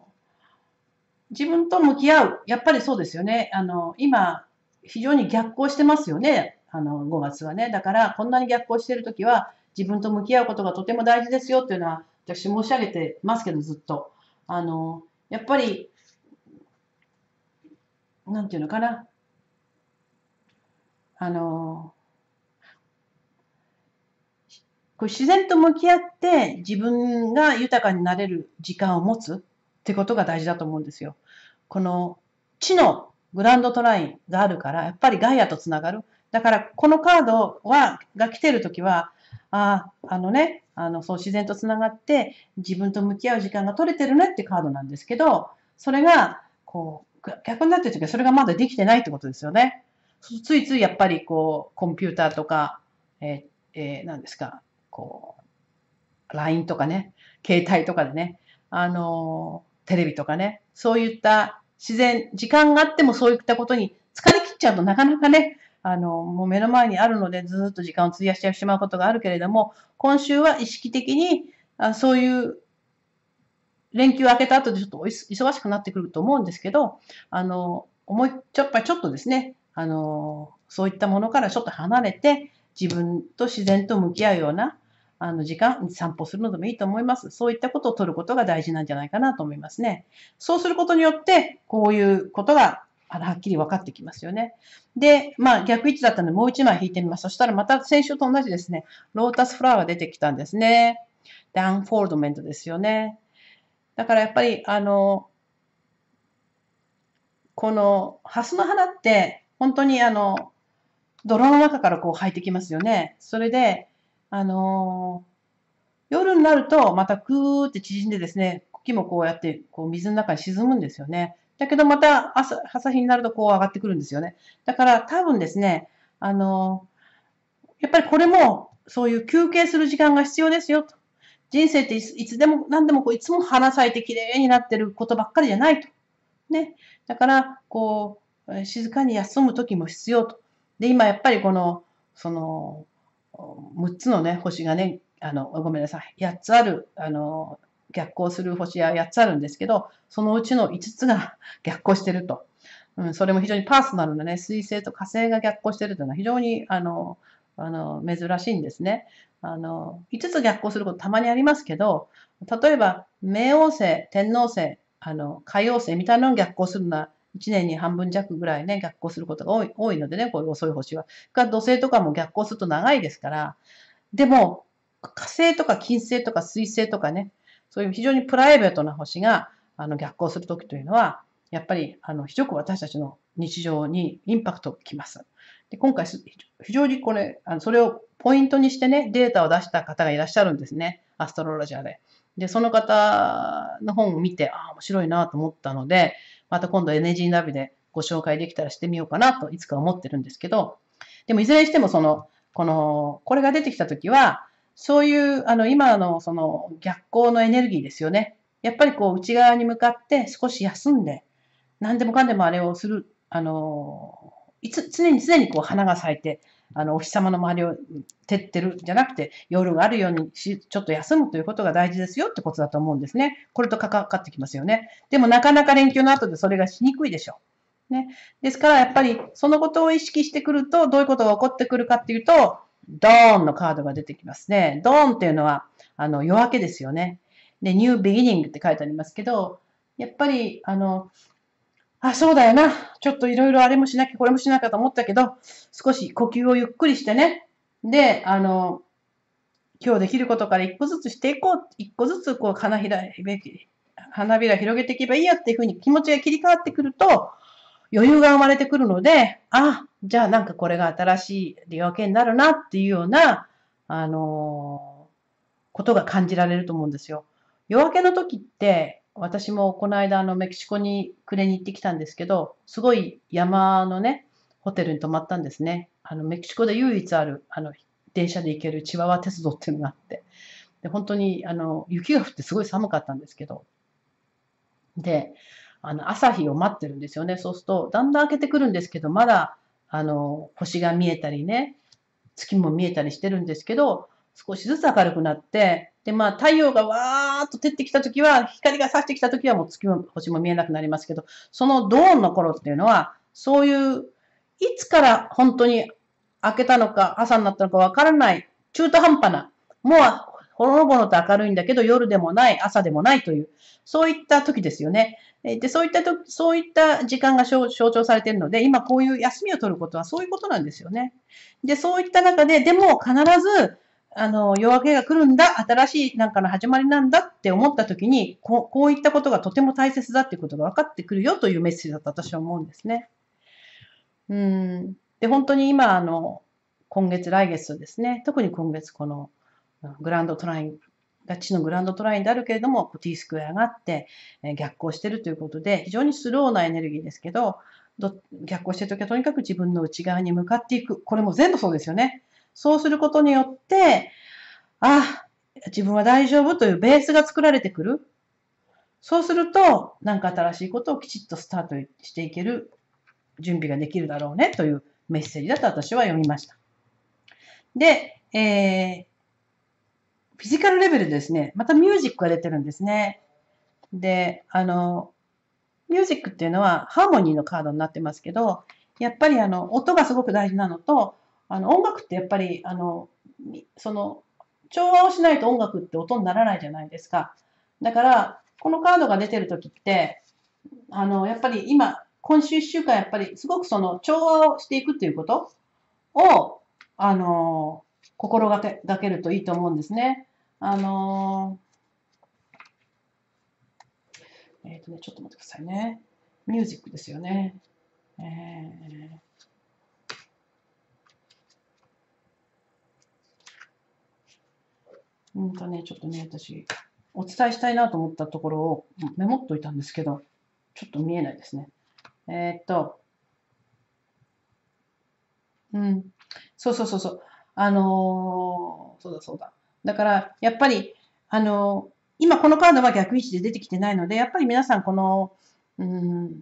自分と向き合う。やっぱりそうですよね。あの、今、非常に逆行してますよね。あの、5月はね。だから、こんなに逆行しているときは、自分と向き合うことがとても大事ですよっていうのは、私申し上げてますけど、ずっと。あの、やっぱり、なんていうのかな。あの、こう自然と向き合って自分が豊かになれる時間を持つ。ってことが大事だと思うんですよ。この地のグランドトラインがあるから、やっぱりガイアとつながる。だから、このカードは、が来てるときは、ああ、あのね、あの、そう、自然とつながって、自分と向き合う時間が取れてるねってカードなんですけど、それが、こう、逆になってる時は、それがまだできてないってことですよね。ついついやっぱり、こう、コンピューターとか、えー、えー、ですか、こう、LINE とかね、携帯とかでね、あのーテレビとかね、そういった自然、時間があってもそういったことに疲れ切っちゃうとなかなかね、あの、もう目の前にあるのでずっと時間を費やしてしまうことがあるけれども、今週は意識的に、あそういう連休明けた後でちょっと忙しくなってくると思うんですけど、あの、思い、ちょっぱちょっとですね、あの、そういったものからちょっと離れて、自分と自然と向き合うような、あの時間、散歩するのでもいいと思います。そういったことを取ることが大事なんじゃないかなと思いますね。そうすることによって、こういうことがあはっきり分かってきますよね。で、まあ逆位置だったのでもう一枚引いてみます。そしたらまた先週と同じですね、ロータスフラワーが出てきたんですね。ダウンフォールドメントですよね。だからやっぱり、あの、このハスの花って本当にあの、泥の中からこう生えてきますよね。それで、あのー、夜になるとまたクーって縮んでですね、茎もこうやってこう水の中に沈むんですよね。だけどまた朝朝日になるとこう上がってくるんですよね。だから多分ですね、あのー、やっぱりこれもそういう休憩する時間が必要ですよと。人生っていつでも何でもこういつも花咲いて綺麗になってることばっかりじゃないと。ね。だから、こう、静かに休む時も必要と。で、今やっぱりこの、その、6つのね、星がね、あの、ごめんなさい、8つある、あの、逆行する星は8つあるんですけど、そのうちの5つが 逆行してると。うん、それも非常にパーソナルなね、水星と火星が逆行してるというのは非常に、あの、あの、珍しいんですね。あの、5つ逆行することたまにありますけど、例えば、冥王星、天王星、あの、海王星みたいなのを逆行するのは1年に半分弱ぐらいね、逆行することが多い多いのでね、こういう遅い星は。が土星とかも逆行すると長いですから、でも、火星とか金星とか水星とかね、そういう非常にプライベートな星があの逆行する時というのは、やっぱりあの非常に私たちの日常にインパクトがきます。で今回、非常にこれ、あのそれをポイントにしてね、データを出した方がいらっしゃるんですね、アストロロジャーで。で、その方の本を見て、ああ、面白いなと思ったので、また今度エ g ジーナビでご紹介できたらしてみようかなといつか思ってるんですけど、でもいずれにしてもその、この、これが出てきたときは、そういう、あの、今のその逆光のエネルギーですよね。やっぱりこう内側に向かって少し休んで、何でもかんでもあれをする、あの、いつ、常に常にこう花が咲いて、あの、お日様の周りを照ってるんじゃなくて、夜があるようにし、ちょっと休むということが大事ですよってことだと思うんですね。これと関わってきますよね。でもなかなか連休の後でそれがしにくいでしょう。ね。ですから、やっぱり、そのことを意識してくると、どういうことが起こってくるかっていうと、ドーンのカードが出てきますね。ドーンっていうのは、あの、夜明けですよね。で、ニュービギニングって書いてありますけど、やっぱり、あの、あ、そうだよな。ちょっといろいろあれもしなきゃ、これもしなきゃと思ったけど、少し呼吸をゆっくりしてね。で、あの、今日できることから一個ずつしていこう。一個ずつ、こう、花びら、花びら広げていけばいいやっていうふうに気持ちが切り替わってくると、余裕が生まれてくるので、あ、じゃあなんかこれが新しい利用けになるなっていうような、あのー、ことが感じられると思うんですよ。夜明けの時って、私もこの間あのメキシコに暮れに行ってきたんですけど、すごい山のね、ホテルに泊まったんですね。あのメキシコで唯一あるあの電車で行けるチワワ鉄道っていうのがあって、で本当にあの雪が降ってすごい寒かったんですけど、で、あの朝日を待ってるんですよね。そうすると、だんだん明けてくるんですけど、まだあの星が見えたりね、月も見えたりしてるんですけど、少しずつ明るくなって、で、まあ、太陽がわーっと照ってきたときは、光が差してきたときはもう月も星も見えなくなりますけど、そのドーンの頃っていうのは、そういう、いつから本当に明けたのか、朝になったのかわからない、中途半端な、もうほのぼのと明るいんだけど、夜でもない、朝でもないという、そういった時ですよね。で、そういったと、そういった時間が象徴されているので、今こういう休みを取ることはそういうことなんですよね。で、そういった中で、でも必ずあの、夜明けが来るんだ、新しいなんかの始まりなんだって思った時に、こう、こういったことがとても大切だっていうことが分かってくるよというメッセージだと私は思うんですね。うん。で、本当に今、あの、今月、来月ですね、特に今月このグランドトライン、ガチのグランドトラインであるけれども、T スクエアがあって、逆行してるということで、非常にスローなエネルギーですけど、逆行してるときはとにかく自分の内側に向かっていく。これも全部そうですよね。そうすることによって、あ、自分は大丈夫というベースが作られてくる。そうすると、何か新しいことをきちっとスタートしていける準備ができるだろうねというメッセージだと私は読みました。で、えー、フィジカルレベルですね、またミュージックが出てるんですね。で、あの、ミュージックっていうのはハーモニーのカードになってますけど、やっぱりあの、音がすごく大事なのと、あの音楽ってやっぱりあのその調和をしないと音楽って音にならないじゃないですか。だからこのカードが出てる時ってあのやっぱり今今週1週間やっぱりすごくその調和をしていくっていうことをあの心がけがけるといいと思うんですね。あのえっ、ー、とね、ちょっと待ってくださいね。ミュージックですよね。えーうんとね、ちょっとね、私、お伝えしたいなと思ったところをメモっといたんですけど、ちょっと見えないですね。えー、っと、うん、そうそうそうそう、あのー、そうだそうだ。だから、やっぱり、あのー、今このカードは逆位置で出てきてないので、やっぱり皆さんこの、うん、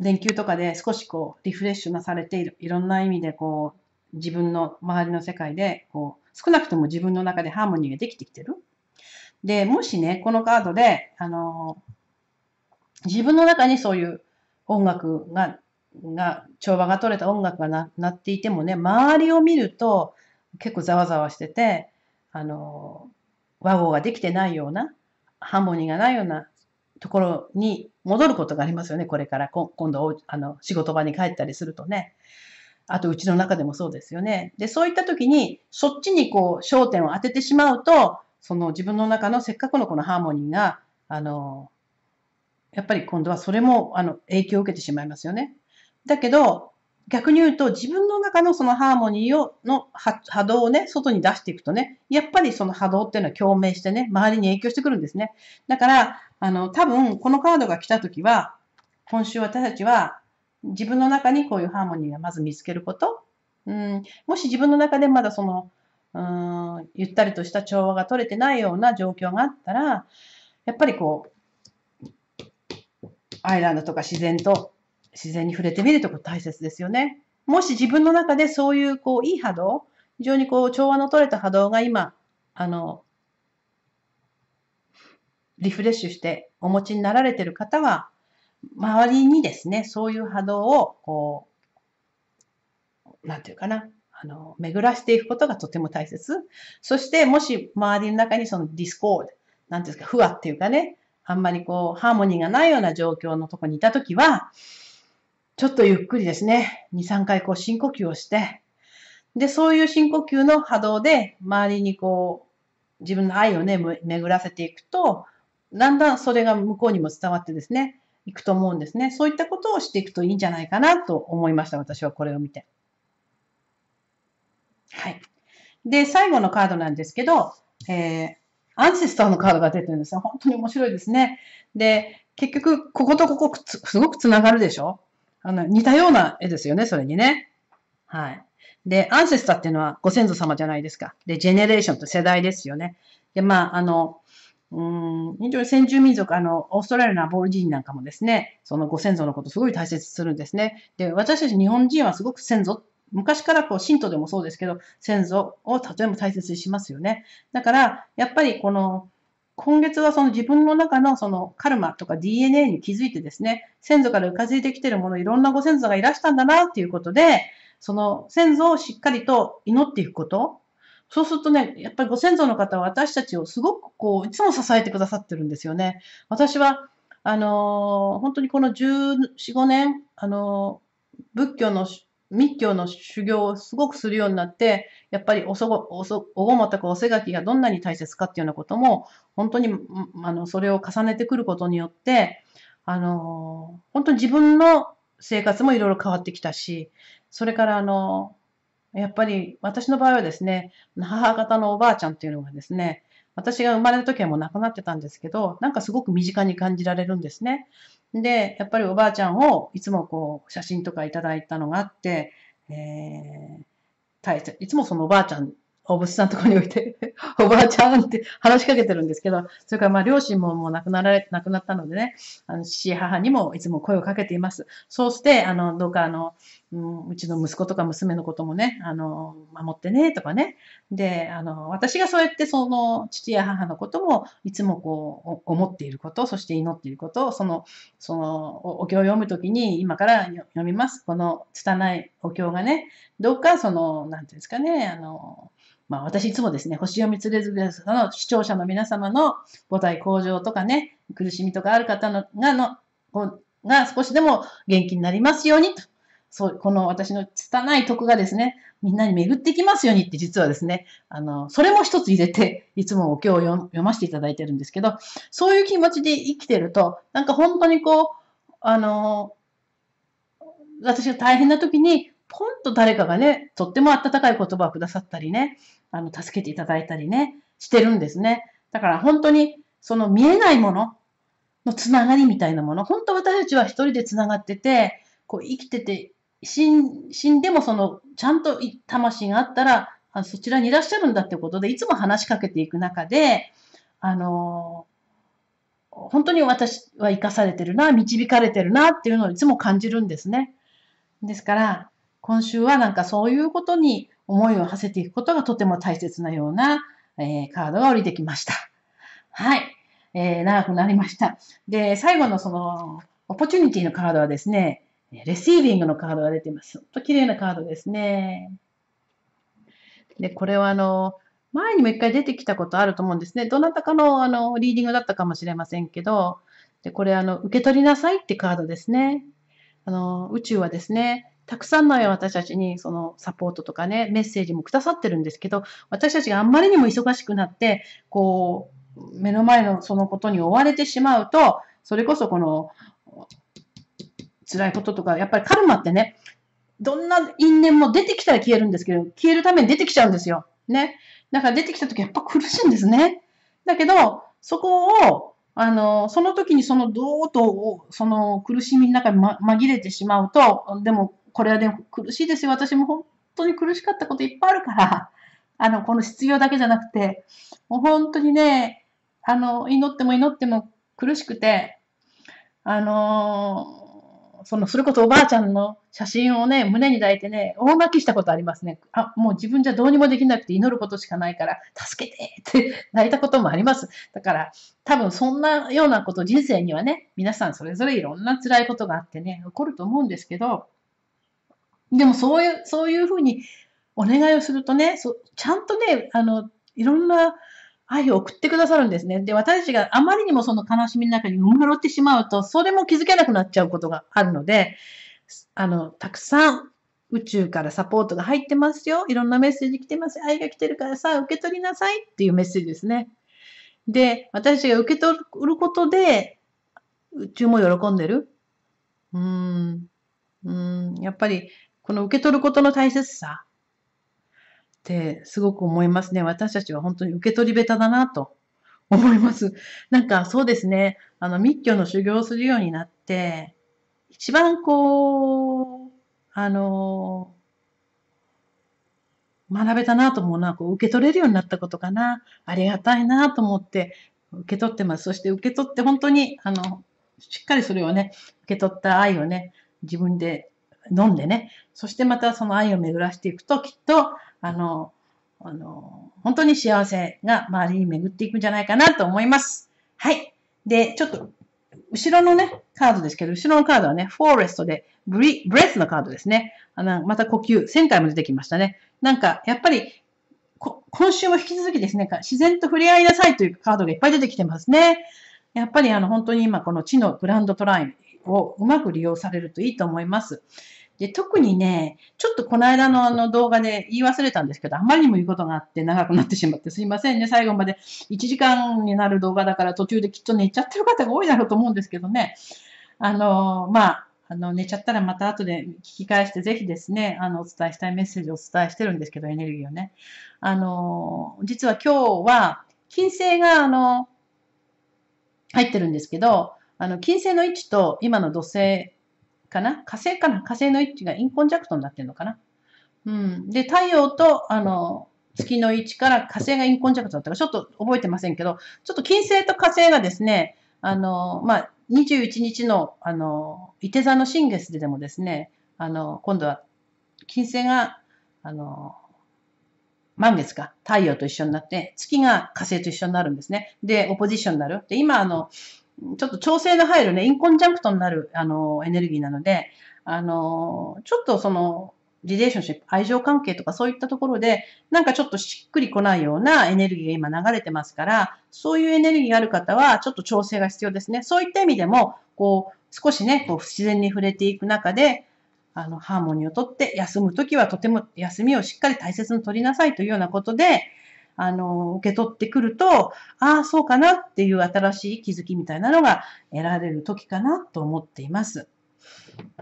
連休とかで少しこう、リフレッシュなされている、いろんな意味でこう、自分の周りの世界で、こう、少なくとも自分の中でハーモニーができてきてる。で、もしね、このカードで、あの、自分の中にそういう音楽が、が、調和が取れた音楽がななっていてもね、周りを見ると結構ざわざわしてて、あの、和合ができてないような、ハーモニーがないようなところに戻ることがありますよね、これから。今度、あの、仕事場に帰ったりするとね。あとうちの中でもそうですよね。で、そういった時に、そっちにこう、焦点を当ててしまうと、その自分の中のせっかくのこのハーモニーが、あの、やっぱり今度はそれも、あの、影響を受けてしまいますよね。だけど、逆に言うと、自分の中のそのハーモニーを、の波動をね、外に出していくとね、やっぱりその波動っていうのは共鳴してね、周りに影響してくるんですね。だから、あの、多分、このカードが来た時は、今週私たちは、自分の中にこういうハーモニーがまず見つけること、うん、もし自分の中でまだその、うん、ゆったりとした調和が取れてないような状況があったら、やっぱりこう、アイランドとか自然と、自然に触れてみるとこ大切ですよね。もし自分の中でそういうこう、いい波動、非常にこう、調和の取れた波動が今、あの、リフレッシュしてお持ちになられてる方は、周りにですね、そういう波動を、こう、なんていうかな、あの、巡らしていくことがとても大切。そして、もし周りの中にそのディスコード、なんていうですか、不和っていうかね、あんまりこう、ハーモニーがないような状況のとこにいたときは、ちょっとゆっくりですね、2、3回こう深呼吸をして、で、そういう深呼吸の波動で、周りにこう、自分の愛をね、巡らせていくと、だんだんそれが向こうにも伝わってですね、いくと思うんですね。そういったことをしていくといいんじゃないかなと思いました。私はこれを見て。はい。で、最後のカードなんですけど、えー、アンセスターのカードが出てるんですよ。本当に面白いですね。で、結局、こことここすごくつながるでしょあの、似たような絵ですよね、それにね。はい。で、アンセスターっていうのはご先祖様じゃないですか。で、ジェネレーションと世代ですよね。で、まあ、あの、うん、非常に先住民族、あの、オーストラリアのアボリジニなんかもですね、そのご先祖のことすごい大切するんですね。で、私たち日本人はすごく先祖、昔からこう、信徒でもそうですけど、先祖をとても大切にしますよね。だから、やっぱりこの、今月はその自分の中のそのカルマとか DNA に気づいてですね、先祖から浮かずいてきてるもの、いろんなご先祖がいらしたんだなっていうことで、その先祖をしっかりと祈っていくこと、そうするとね、やっぱりご先祖の方は私たちをすごくこう、いつも支えてくださってるんですよね。私は、あのー、本当にこの14、5年、あのー、仏教の密教の修行をすごくするようになって、やっぱりおそご、おそ、おごまたくおせがきがどんなに大切かっていうようなことも、本当に、あの、それを重ねてくることによって、あの、本当に自分の生活もいろいろ変わってきたし、それからあの、やっぱり私の場合はですね、母方のおばあちゃんっていうのがですね、私が生まれた時はもう亡くなってたんですけど、なんかすごく身近に感じられるんですね。で、やっぱりおばあちゃんをいつもこう写真とかいただいたのがあって、えー、いつもそのおばあちゃんお仏さんのとこに置いて、おばあちゃんって話しかけてるんですけど、それからまあ両親ももう亡くなられ、亡くなったのでね、あの父、母にもいつも声をかけています。そうして、あの、どうかあの、うん、うちの息子とか娘のこともね、あの、守ってね、とかね。で、あの、私がそうやってその父や母のことも、いつもこう、思っていること、そして祈っていること、その、その、お経を読むときに、今から読みます。この、拙いお経がね、どうかその、なんていうんですかね、あの、まあ私いつもですね、星読みつれずれの視聴者の皆様の母体向上とかね、苦しみとかある方のがの、が少しでも元気になりますようにと。そう、この私の拙い徳がですね、みんなに巡ってきますようにって実はですね、あの、それも一つ入れて、いつもお経を読ませていただいてるんですけど、そういう気持ちで生きてると、なんか本当にこう、あの、私が大変な時に、ポンと誰かがね、とっても温かい言葉をくださったりね、あの、助けていただいたりね、してるんですね。だから本当に、その見えないもののつながりみたいなもの、本当私たちは一人でつながってて、こう生きてて、死んでもその、ちゃんと魂があったら、あそちらにいらっしゃるんだってことで、いつも話しかけていく中で、あのー、本当に私は生かされてるな、導かれてるなっていうのをいつも感じるんですね。ですから、今週はなんかそういうことに思いを馳せていくことがとても大切なような、えー、カードが降りてきました。はい。えー、長くなりました。で、最後のその、オポチュニティのカードはですね、レシービングのカードが出ています。ほんと綺麗なカードですね。で、これはあの、前にも一回出てきたことあると思うんですね。どなたかのあの、リーディングだったかもしれませんけど、で、これあの、受け取りなさいってカードですね。あの、宇宙はですね、たくさんの私たちにそのサポートとかね、メッセージもくださってるんですけど、私たちがあんまりにも忙しくなって、こう、目の前のそのことに追われてしまうと、それこそこの、辛いこととか、やっぱりカルマってね、どんな因縁も出てきたら消えるんですけど、消えるために出てきちゃうんですよ。ね。だから出てきた時やっぱ苦しいんですね。だけど、そこを、あの、その時にそのどうと、その苦しみの中に、ま、紛れてしまうと、でもこれはね、苦しいですよ。私も本当に苦しかったこといっぱいあるから、あの、この失業だけじゃなくて、もう本当にね、あの、祈っても祈っても苦しくて、あのー、その、それこそおばあちゃんの写真をね、胸に抱いてね、大泣きしたことありますね。あ、もう自分じゃどうにもできなくて祈ることしかないから、助けてって泣いたこともあります。だから、多分そんなようなこと、人生にはね、皆さんそれぞれいろんな辛いことがあってね、起こると思うんですけど、でもそういう、そういうふうにお願いをするとね、そちゃんとね、あの、いろんな愛を送ってくださるんですね。で、私たちがあまりにもその悲しみの中に埋まってしまうと、それも気づけなくなっちゃうことがあるので、あの、たくさん宇宙からサポートが入ってますよ。いろんなメッセージ来てます。愛が来てるからさ、受け取りなさいっていうメッセージですね。で、私たちが受け取ることで、宇宙も喜んでる。うーん。うーん。やっぱりこの受け取ることの大切さってすごく思いますね。私たちは本当に受け取り下手だなと思います。なんかそうですね、あの密教の修行をするようになって、一番こう、あの、学べたなと思うのは、こう受け取れるようになったことかな。ありがたいなと思って受け取ってます。そして受け取って本当に、あの、しっかりそれをね、受け取った愛をね、自分で飲んでね、そしてまたその愛を巡らしていくと、きっと、あの、あの、本当に幸せが周りに巡っていくんじゃないかなと思います。はい。で、ちょっと、後ろのね、カードですけど、後ろのカードはね、フォーレストで、ブリ、ブレスのカードですね。あの、また呼吸、1000回も出てきましたね。なんか、やっぱり、今週も引き続きですね、自然と触れ合いなさいというカードがいっぱい出てきてますね。やっぱりあの本当に今この地のグランドトライをうまく利用されるといいと思います。で特にね、ちょっとこの間のあの動画で言い忘れたんですけど、あまりにも言うことがあって長くなってしまってすいませんね。最後まで1時間になる動画だから途中できっと寝ちゃってる方が多いだろうと思うんですけどね。あのまあ、あの寝ちゃったらまた後で聞き返して、ぜひですね、あのお伝えしたいメッセージをお伝えしてるんですけど、エネルギーをね。あの実は今日は金星があの入ってるんですけど、あの、金星の位置と今の土星かな火星かな火星の位置がインコンジャクトになってるのかなうん。で、太陽と、あの、月の位置から火星がインコンジャクトだったかちょっと覚えてませんけど、ちょっと金星と火星がですね、あの、まあ、21日の、あの、伊手座の新月ででもですね、あの、今度は金星が、あの、満月か、太陽と一緒になって、月が火星と一緒になるんですね。で、オポジションになる。で、今、あの、ちょっと調整の入るね、インコンジャンクトになる、あの、エネルギーなので、あの、ちょっとその、リレーションシップ、愛情関係とかそういったところで、なんかちょっとしっくりこないようなエネルギーが今流れてますから、そういうエネルギーがある方は、ちょっと調整が必要ですね。そういった意味でも、こう、少しね、こう、不自然に触れていく中で、あの、ハーモニーをとって、休むときはとても休みをしっかり大切に取りなさいというようなことで、あの、受け取ってくると、ああ、そうかなっていう新しい気づきみたいなのが得られる時かなと思っています。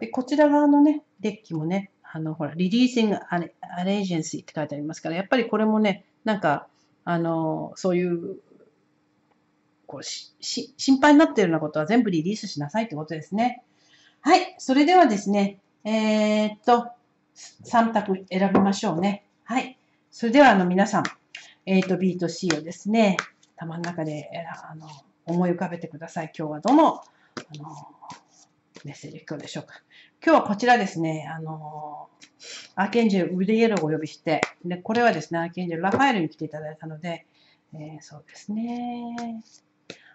で、こちら側のね、デッキもね、あの、ほら、リリーシングアレージェンシーって書いてありますから、やっぱりこれもね、なんか、あの、そういう、こうしし、心配になっているようなことは全部リリースしなさいってことですね。はい。それではですね、えー、っと、3択選びましょうね。はい。それでは、あの、皆さん、A と B と C をですね、頭の中であの思い浮かべてください。今日はどのあのメッセージ今日でしょうか。今日はこちらですね、あのアーケンジェル・ウデイエルをお呼びして、でこれはですね、アーケンジェル・ラファエルに来ていただいたので、えー、そうですね。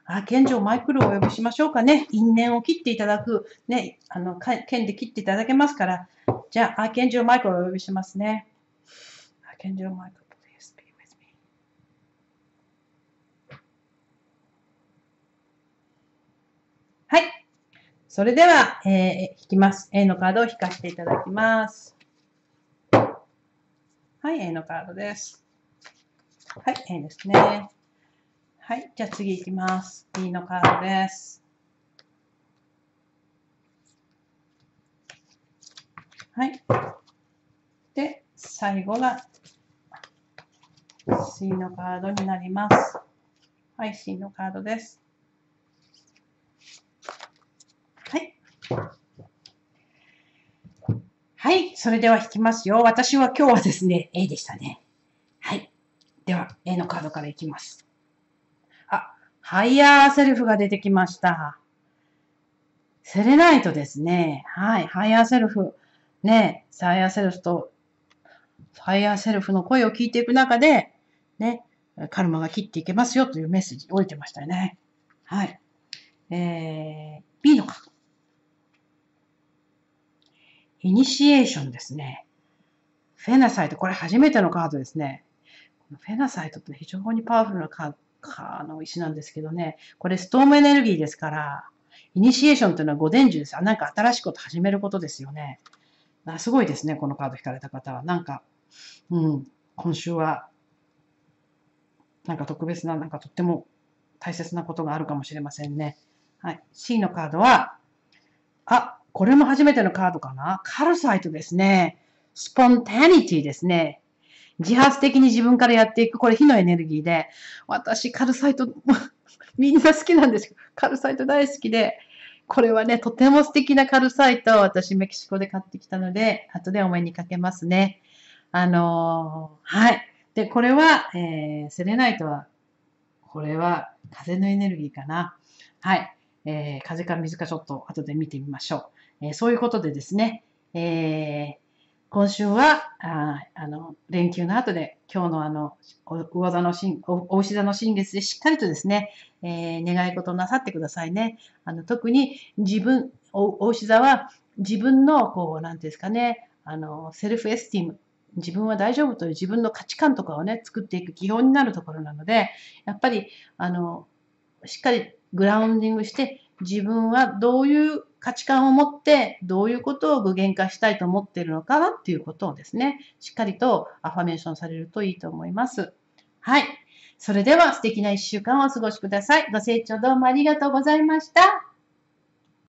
あ、現状マイクルをお呼びしましょうかね。因縁を切っていただく、ね、あの、剣で切っていただけますから。じゃあ、現状マイクルをお呼びしますね。現状マイクル。それでは、えー、引きます。A のカードを引かせていただきます。はい、A のカードです。はい、A ですね。はい、じゃあ次いきます。B のカードです。はい。で、最後が C のカードになります。はい、C のカードです。はい。それでは引きますよ。私は今日はですね、A でしたね。はい。では、A のカードからいきます。あ、ハイヤーセルフが出てきました。セレナイトですね。はい。ハイヤーセルフ。ね、ハイヤーセルフと、ハイヤーセルフの声を聞いていく中で、ね、カルマが切っていけますよというメッセージ置いてましたよね。はい。えー、B のカード。イニシエーションですね。フェナサイト、これ初めてのカードですね。フェナサイトって非常にパワフルなカあの石なんですけどね、これストームエネルギーですから、イニシエーションというのは午前中です。あ、なんか新しいこと始めることですよね。あすごいですね、このカード引かれた方は。なんか、うん、今週は、なんか特別な、なんかとっても大切なことがあるかもしれませんね。はい。C のカードは、あ、これも初めてのカードかな。カルサイトですね。スポンタニティですね。自発的に自分からやっていく。これ火のエネルギーで。私、カルサイト、みんな好きなんですけど、カルサイト大好きで、これはね、とても素敵なカルサイトを私、メキシコで買ってきたので、後でお目にかけますね。あのー、はい。で、これは、えー、セレナイトは、これは風のエネルギーかな。はい。えー、風か水かちょっと後で見てみましょう。えそういうことでですね、え今週はああの連休の後で今日のあの魚座の新お牛座の新月でしっかりとですね、えー、願い事をなさってくださいね。あの特に自分お牛座は自分のこう何ていうんですかねあのセルフエスティム自分は大丈夫という自分の価値観とかをね作っていく基本になるところなのでやっぱりあのしっかりグラウンディングして自分はどういう価値観を持ってどういうことを具現化したいと思っているのかなっていうことをですね、しっかりとアファメーションされるといいと思います。はい。それでは素敵な一週間をお過ごしください。ご清聴どうもありがとうございました。